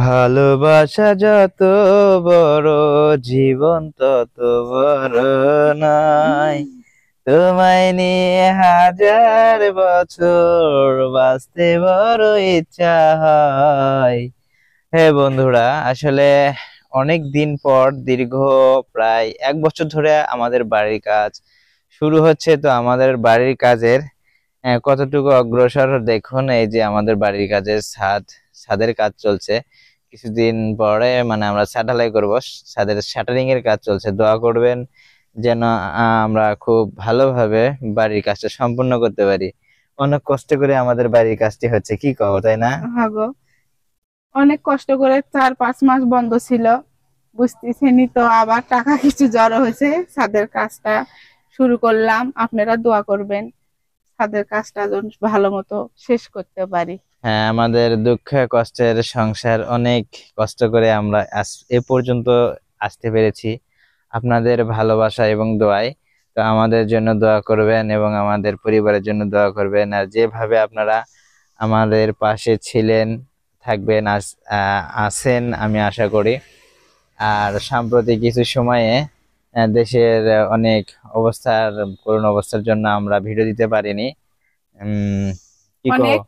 ভালোবাসা যত বড় জীবন তত বড় নাই তোমায় নিয়ে হাজার বছর বাঁচতে বড় ইচ্ছা হয় হে বন্ধুরা আসলে অনেক দিন পর দীর্ঘ প্রায় এক বছর ধরে আমাদের বাড়ির কাজ শুরু হচ্ছে তো আমাদের বাড়ির কাজের হ্যাঁ, কতটুকু অগ্রসর দেখুন এই যে আমাদের বাড়ির কাজের ছাদ ছাদের কাজ চলছে কিছুদিন পরে মানে আমরা স্যাটেলাই করব ছাদের শ্যাটারিং এর কাজ চলছে দোয়া করবেন যেন আমরা খুব ভালোভাবে বাড়ির কাজটা সম্পূর্ণ করতে পারি অনেক কষ্ট করে আমাদের বাড়ির কাজটি হচ্ছে কি কব তাই না হ্যাঁ অনেক কষ্ট করে চার পাঁচ মাস বন্ধ ছিল বুঝতেছেনি তো আবার টাকা কিছু জড়ো হয়েছে ছাদের কাজটা শুরু করলাম আপনারা দোয়া করবেন ছাদের কাজটা যেন ভালো মতো শেষ করতে পারি হ্যাঁ আমাদের দুঃখ কষ্টের সংসার অনেক কষ্ট করে আমরা এ পর্যন্ত আসতে পেরেছি আপনাদের ভালোবাসা এবং দোয়াই তো আমাদের জন্য দোয়া করবেন এবং আমাদের পরিবারের জন্য দোয়া করবেন আর যেভাবে আপনারা আমাদের পাশে ছিলেন থাকবেন আছেন আমি আশা করি আর সাম্প্রতিক কিছু সময়ে দেশের অনেক অবস্থার করুণ অবস্থার জন্য আমরা ভিডিও দিতে পারিনি অনেক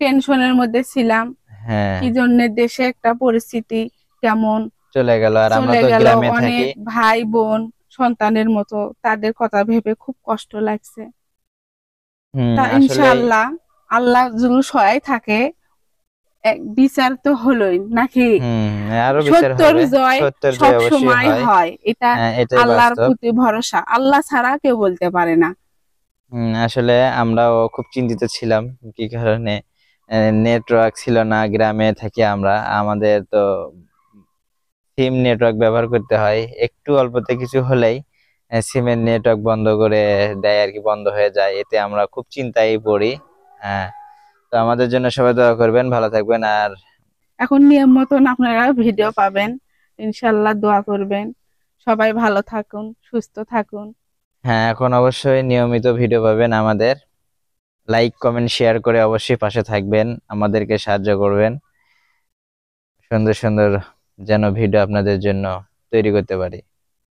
টেনশনের মধ্যে ছিলাম হ্যাঁ কি জন্য দেশে একটা পরিস্থিতি কেমন চলে গেল আর আমরা তো গ্রামে থাকি ভাই বোন সন্তানের মতো তাদের কথা ভেবে খুব কষ্ট লাগছে ইনশাআল্লাহ আল্লাহ জুলু সহায় থাকে বিচার তো হলোই নাকি সত্যর জয় সবসময় হয় এটা হ্যাঁ, আল্লাহর প্রতি ভরসা আল্লাহ ছাড়া কেউ বলতে পারে না আসলে আমরাও খুব চিন্তিত ছিলাম কি কারণে নেটওয়ার্ক ছিল না গ্রামে থাকি আমরা আমাদের তো সিম নেটওয়ার্ক ব্যবহার করতে হয় একটু অল্পতে কিছু হলেই সিমের নেটওয়ার্ক বন্ধ করে দেয় আর কি বন্ধ হয়ে যায় এতে আমরা খুব চিন্তায় পড়ি হ্যাঁ আমাদের জন্য সবাই দোয়া করবেন ভালো থাকবেন আর এখন নিয়ম মতন আপনারা ভিডিও পাবেন ইনশাল্লাহ দোয়া করবেন সবাই ভালো থাকুন সুস্থ থাকুন হ্যাঁ এখন অবশ্যই নিয়মিত ভিডিও পাবেন আমাদের লাইক কমেন্ট শেয়ার করে অবশ্যই পাশে থাকবেন আমাদেরকে সাহায্য করবেন সুন্দর সুন্দর যেন ভিডিও আপনাদের জন্য তৈরি করতে পারি